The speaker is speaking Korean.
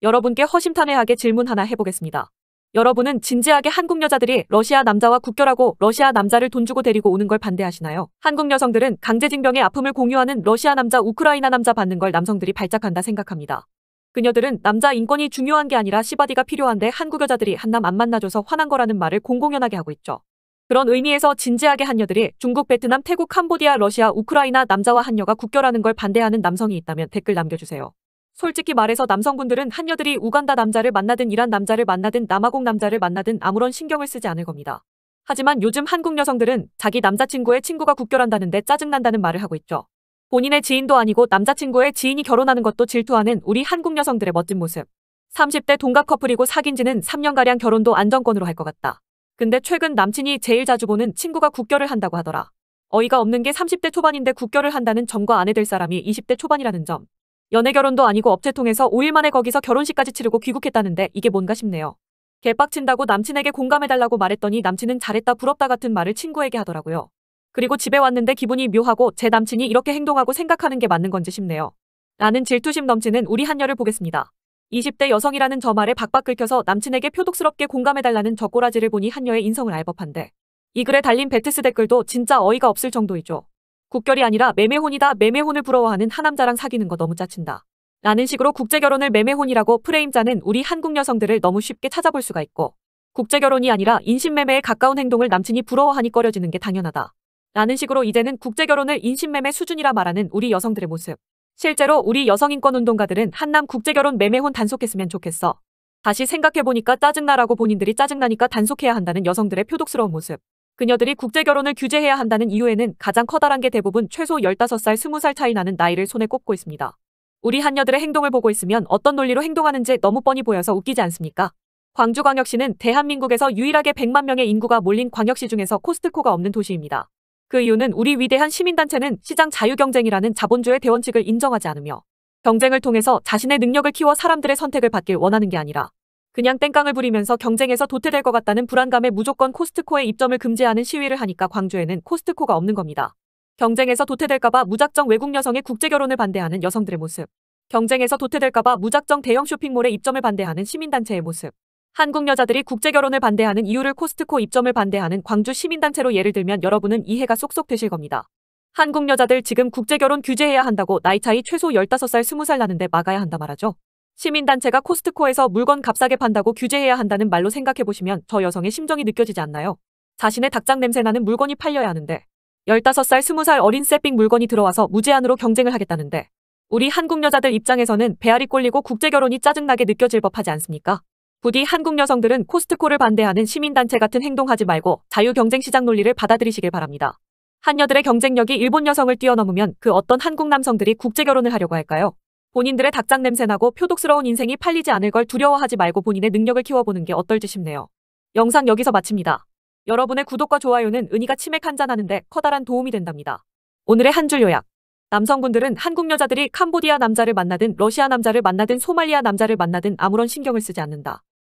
여러분께 허심탄회하게 질문 하나 해보겠습니다. 여러분은 진지하게 한국 여자들이 러시아 남자와 국결하고 러시아 남자를 돈 주고 데리고 오는 걸 반대하시나요? 한국 여성들은 강제징병의 아픔을 공유하는 러시아 남자 우크라이나 남자 받는 걸 남성들이 발작한다 생각합니다. 그녀들은 남자 인권이 중요한 게 아니라 시바디가 필요한데 한국 여자들이 한남 안 만나줘서 화난 거라는 말을 공공연하게 하고 있죠. 그런 의미에서 진지하게 한여들이 중국, 베트남, 태국, 캄보디아, 러시아, 우크라이나 남자와 한여가 국결하는 걸 반대하는 남성이 있다면 댓글 남겨주세요. 솔직히 말해서 남성분들은 한여들이 우간다 남자를 만나든 이란 남자를 만나든 남아공 남자를 만나든 아무런 신경을 쓰지 않을 겁니다. 하지만 요즘 한국 여성들은 자기 남자친구의 친구가 국결한다는데 짜증난다는 말을 하고 있죠. 본인의 지인도 아니고 남자친구의 지인이 결혼하는 것도 질투하는 우리 한국 여성들의 멋진 모습. 30대 동갑 커플이고 사귄 지는 3년가량 결혼도 안정권으로 할 것 같다. 근데 최근 남친이 제일 자주 보는 친구가 국결을 한다고 하더라. 어이가 없는 게 30대 초반인데 국결을 한다는 점과 아내 될 사람이 20대 초반이라는 점. 연애 결혼도 아니고 업체 통해서 5일 만에 거기서 결혼식까지 치르고 귀국했다는데 이게 뭔가 싶네요. 개빡친다고 남친에게 공감해달라고 말했더니 남친은 잘했다 부럽다 같은 말을 친구에게 하더라고요. 그리고 집에 왔는데 기분이 묘하고 제 남친이 이렇게 행동하고 생각하는 게 맞는 건지 싶네요. 라는 질투심 넘치는 우리 한녀를 보겠습니다. 20대 여성이라는 저 말에 박박 긁혀서 남친에게 표독스럽게 공감해달라는 저 꼬라지를 보니 한녀의 인성을 알 법한데. 이 글에 달린 베트스 댓글도 진짜 어이가 없을 정도이죠. 국결이 아니라 매매혼이다 매매혼을 부러워하는 하남자랑 사귀는 거 너무 짜친다. 라는 식으로 국제결혼을 매매혼이라고 프레임 자는 우리 한국 여성들을 너무 쉽게 찾아볼 수가 있고 국제결혼이 아니라 인신매매에 가까운 행동을 남친이 부러워하니 꺼려지는 게 당연하다. 라는 식으로 이제는 국제결혼을 인신매매 수준이라 말하는 우리 여성들의 모습. 실제로 우리 여성인권운동가들은 한남 국제결혼 매매혼 단속했으면 좋겠어. 다시 생각해보니까 짜증나라고 본인들이 짜증나니까 단속해야 한다는 여성들의 표독스러운 모습. 그녀들이 국제결혼을 규제해야 한다는 이유에는 가장 커다란 게 대부분 최소 15살, 20살 차이 나는 나이를 손에 꼽고 있습니다. 우리 한녀들의 행동을 보고 있으면 어떤 논리로 행동하는지 너무 뻔히 보여서 웃기지 않습니까? 광주광역시는 대한민국에서 유일하게 100만 명의 인구가 몰린 광역시 중에서 코스트코가 없는 도시입니다. 그 이유는 우리 위대한 시민단체는 시장 자유경쟁이라는 자본주의 대원칙을 인정하지 않으며 경쟁을 통해서 자신의 능력을 키워 사람들의 선택을 받길 원하는 게 아니라 그냥 땡깡을 부리면서 경쟁에서 도태될 것 같다는 불안감에 무조건 코스트코에 입점을 금지하는 시위를 하니까 광주에는 코스트코가 없는 겁니다. 경쟁에서 도태될까봐 무작정 외국 여성의 국제결혼을 반대하는 여성들의 모습. 경쟁에서 도태될까봐 무작정 대형 쇼핑몰에 입점을 반대하는 시민단체의 모습. 한국 여자들이 국제결혼을 반대하는 이유를 코스트코 입점을 반대하는 광주 시민단체로 예를 들면 여러분은 이해가 쏙쏙 되실 겁니다. 한국 여자들 지금 국제결혼 규제해야 한다고 나이 차이 최소 15살, 20살 나는데 막아야 한다 말하죠. 시민단체가 코스트코에서 물건 값싸게 판다고 규제해야 한다는 말로 생각해보시면 저 여성의 심정이 느껴지지 않나요? 자신의 닭장 냄새나는 물건이 팔려야 하는데 15살, 20살 어린 새삥 물건이 들어와서 무제한으로 경쟁을 하겠다는데 우리 한국 여자들 입장에서는 배알이 꼴리고 국제결혼이 짜증나게 느껴질 법하지 않습니까? 부디 한국 여성들은 코스트코를 반대하는 시민단체 같은 행동하지 말고 자유경쟁 시장 논리를 받아들이시길 바랍니다. 한여들의 경쟁력이 일본 여성을 뛰어넘으면 그 어떤 한국 남성들이 국제결혼을 하려고 할까요? 본인들의 닭장 냄새나고 표독스러운 인생이 팔리지 않을 걸 두려워하지 말고 본인의 능력을 키워보는 게 어떨지 싶네요. 영상 여기서 마칩니다. 여러분의 구독과 좋아요는 은희가 치맥 한잔하는데 커다란 도움이 된답니다. 오늘의 한 줄 요약. 남성분들은 한국 여자들이 캄보디아 남자를 만나든 러시아 남자를 만나든 소말리아 남자를 만나든 아무런 신경을 쓰지 않는다.